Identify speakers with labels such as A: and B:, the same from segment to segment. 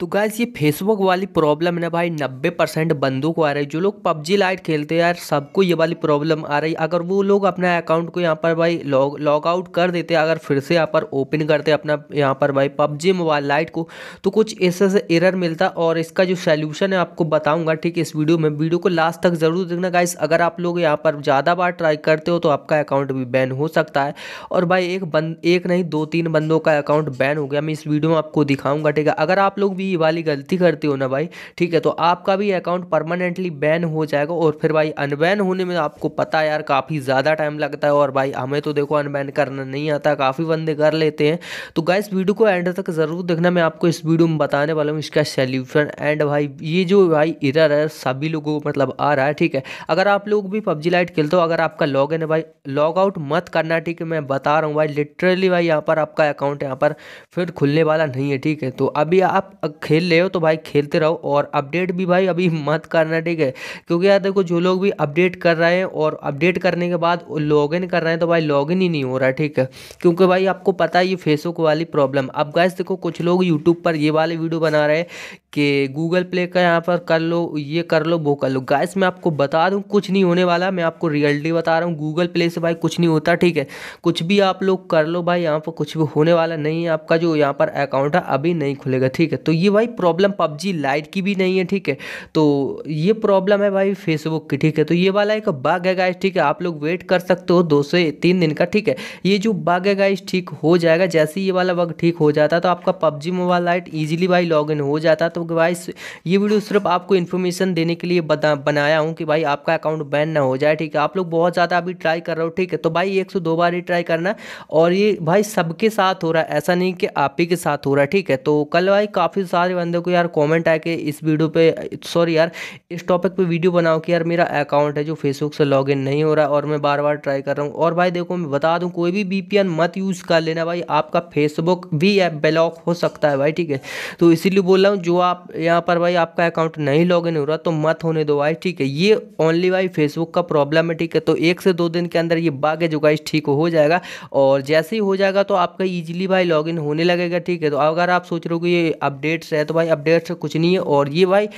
A: तो गैस ये फेसबुक वाली प्रॉब्लम है ना भाई 90 परसेंट बंदों को आ रही है जो लोग पबजी लाइट खेलते हैं यार सबको ये वाली प्रॉब्लम आ रही है अगर वो लोग अपना अकाउंट को यहाँ पर भाई लॉग लॉग आउट कर देते अगर फिर से यहाँ पर ओपन करते अपना यहाँ पर भाई पबजी मोबाइल लाइट को तो कुछ ऐसे से एरर मिलता और इसका जो सोल्यूशन है आपको बताऊँगा ठीक है इस वीडियो में वीडियो को लास्ट तक ज़रूर देखना गाइस अगर आप लोग यहाँ पर ज़्यादा बार ट्राई करते हो तो आपका अकाउंट भी बैन हो सकता है और भाई एक बंद एक नहीं दो तीन बंदों का अकाउंट बैन हो गया मैं इस वीडियो में आपको दिखाऊँगा ठीक है अगर आप लोग भी ये वाली गलती करते हो ना भाई ठीक है तो आपका भी अकाउंट परमानेंटली बैन हो जाएगा और फिर भाई अनबैन होने में आपको पता यार काफ़ी ज़्यादा टाइम लगता है और भाई हमें तो देखो अनबैन करना नहीं आता काफ़ी बंदे कर लेते हैं तो गाय वीडियो को एंड तक ज़रूर देखना मैं आपको इस वीडियो में बताने वाला हूँ इसका सल्यूशन एंड भाई ये जो भाई इरर है सभी लोगों को मतलब आ रहा है ठीक है अगर आप लोग भी पबजी लाइट खेलते हो अगर आपका लॉग है भाई लॉग आउट मत करना ठीक है मैं बता रहा हूँ भाई लिटरली भाई यहाँ पर आपका अकाउंट यहाँ पर फिर खुलने वाला नहीं है ठीक है तो अभी आप खेल रहे हो तो भाई खेलते रहो और अपडेट भी भाई अभी मत करना ठीक है क्योंकि यार देखो जो लोग भी अपडेट कर रहे हैं और अपडेट करने के बाद लॉग इन कर रहे हैं तो भाई लॉग इन ही नहीं हो रहा ठीक है क्योंकि भाई आपको पता है ये फेसबुक वाली प्रॉब्लम अब गैस देखो कुछ लोग यूट्यूब पर ये वाले वीडियो बना रहे हैं कि गूगल प्ले का यहाँ पर कर लो ये कर लो वो कर लो गैस मैं आपको बता दूँ कुछ नहीं होने वाला मैं आपको रियलिटी बता रहा हूँ गूगल प्ले से भाई कुछ नहीं होता ठीक है कुछ भी आप लोग कर लो भाई यहाँ पर कुछ भी होने वाला नहीं है आपका जो यहाँ पर अकाउंट है अभी नहीं खुलेगा ठीक है तो ये ये भाई प्रॉब्लम पबजी लाइट की भी नहीं है ठीक है तो ये प्रॉब्लम है भाई फेसबुक की ठीक है तो ये वाला एक बाग है गाइस ठीक है आप लोग वेट कर सकते हो दो से तीन दिन का ठीक है ये जो बाग है गाइस ठीक हो जाएगा जैसे ये वाला बग ठीक हो जाता तो आपका पबजी मोबाइल लाइट ईजिली भाई लॉग हो जाता तो गाइस ये वीडियो सिर्फ आपको इन्फॉर्मेशन देने के लिए बनाया हूँ कि भाई आपका अकाउंट बैन ना हो जाए ठीक है आप लोग बहुत ज़्यादा अभी ट्राई कर रहे हो ठीक है तो भाई एक दो बार ही ट्राई करना और ये भाई सबके साथ हो रहा है ऐसा नहीं कि आप ही के साथ हो रहा है ठीक है तो कल भाई काफ़ी सारे बंदे को यार कमेंट आए कि इस वीडियो पे सॉरी यार इस टॉपिक पे वीडियो बनाओ कि यार मेरा अकाउंट है जो फेसबुक से लॉग नहीं हो रहा और मैं बार बार ट्राई कर रहा हूँ और भाई देखो मैं बता दूँ कोई भी बी मत यूज़ कर लेना भाई आपका फेसबुक भी ऐप ब्लॉक हो सकता है भाई ठीक है तो इसीलिए बोल रहा हूँ जो आप यहाँ पर भाई आपका अकाउंट नहीं लॉग हो रहा तो मत होने दो भाई ठीक है ये ओनली भाई फेसबुक का प्रॉब्लम है ठीक है तो एक से दो दिन के अंदर ये बाग है जो गाइस ठीक हो जाएगा और जैसे ही हो जाएगा तो आपका इजीली भाई लॉगिन होने लगेगा ठीक है तो अगर आप सोच रहे हो कि ये अपडेट अपडेट्स है तो भाई अपडेट्स कुछ नहीं है और ये भाई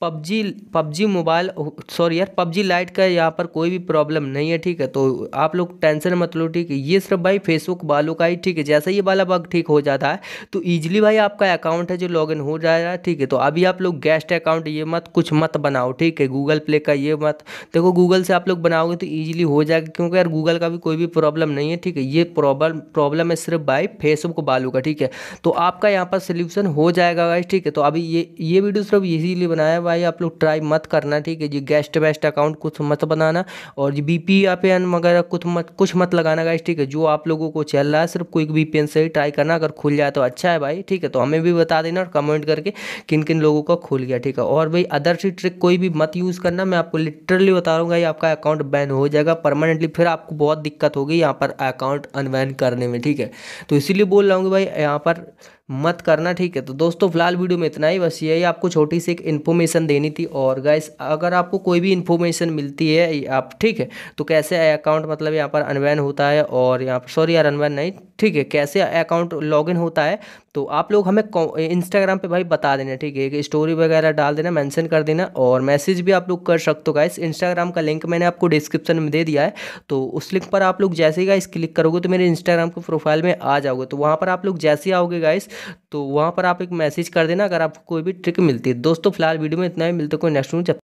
A: पबजी पबजी मोबाइल सॉरी यार पबजी लाइट का यहाँ पर कोई भी प्रॉब्लम नहीं है ठीक है तो आप लोग टेंशन मत लो ठीक है ये सिर्फ भाई फेसबुक वालों का ही ठीक है जैसा ये वाला बग ठीक हो जाता है तो ईजिली भाई आपका अकाउंट है जो लॉगिन हो जाएगा ठीक है तो अभी आप लोग गेस्ट अकाउंट ये मत कुछ मत बनाओ ठीक है गूगल प्ले का ये मत देखो गूगल से आप लोग बनाओगे तो ईजिली हो जाएगा क्योंकि यार गूगल का भी कोई भी प्रॉब्लम नहीं है ठीक है ये प्रॉब्लम प्रॉब्लम है सिर्फ भाई फेसबुक वालों का ठीक है तो आपका यहाँ पर सोल्यूशन हो जाएगा होगा गाइस ठीक है तो अभी ये ये वीडियो सिर्फ इसीलिए बनाया भाई आप लोग ट्राई मत करना ठीक है जी गेस्ट बेस्ट अकाउंट कुछ मत बनाना और जी बी पी वगैरह कुछ मत कुछ मत लगाना गाइस ठीक है जो आप लोगों को चल रहा है सिर्फ क्विक वी से ही ट्राई करना अगर खुल जाए तो अच्छा है भाई ठीक है तो हमें भी बता देना और कमेंट करके किन किन लोगों का खुल गया ठीक है और भाई अदर सी ट्रिक कोई भी मत यूज़ करना मैं आपको लिटरली बता रहा हूँ आपका अकाउंट बैन हो जाएगा परमानेंटली फिर आपको बहुत दिक्कत होगी यहाँ पर अकाउंट अनबैन करने में ठीक है तो इसीलिए बोल रहा हूँ भाई यहाँ पर मत करना ठीक है तो दोस्तों फिलहाल वीडियो में इतना ही बस यही आपको छोटी सी एक इन्फॉर्मेशन देनी थी और गाइस अगर आपको कोई भी इन्फॉर्मेशन मिलती है आप ठीक है तो कैसे अकाउंट मतलब यहाँ पर अनबैन होता है और यहाँ पर सॉरी यार अनबैन नहीं ठीक है कैसे अकाउंट लॉगिन होता है तो आप लोग हमें इंस्टाग्राम पे भाई बता देना ठीक है कि स्टोरी वगैरह डाल देना मेंशन कर देना और मैसेज भी आप लोग कर सकते हो गाइस इंस्टाग्राम का लिंक मैंने आपको डिस्क्रिप्शन में दे दिया है तो उस लिंक पर आप लोग जैसे ही गाइस क्लिक करोगे तो मेरे इंस्टाग्राम के प्रोफाइल में आ जाओगे तो वहाँ पर आप लोग जैसे ही आओगे गाइस तो वहाँ पर आप एक मैसेज कर देना अगर आपको कोई भी ट्रिक मिलती है दोस्तों फिलहाल वीडियो में इतना ही मिलते कोई नेक्स्ट जब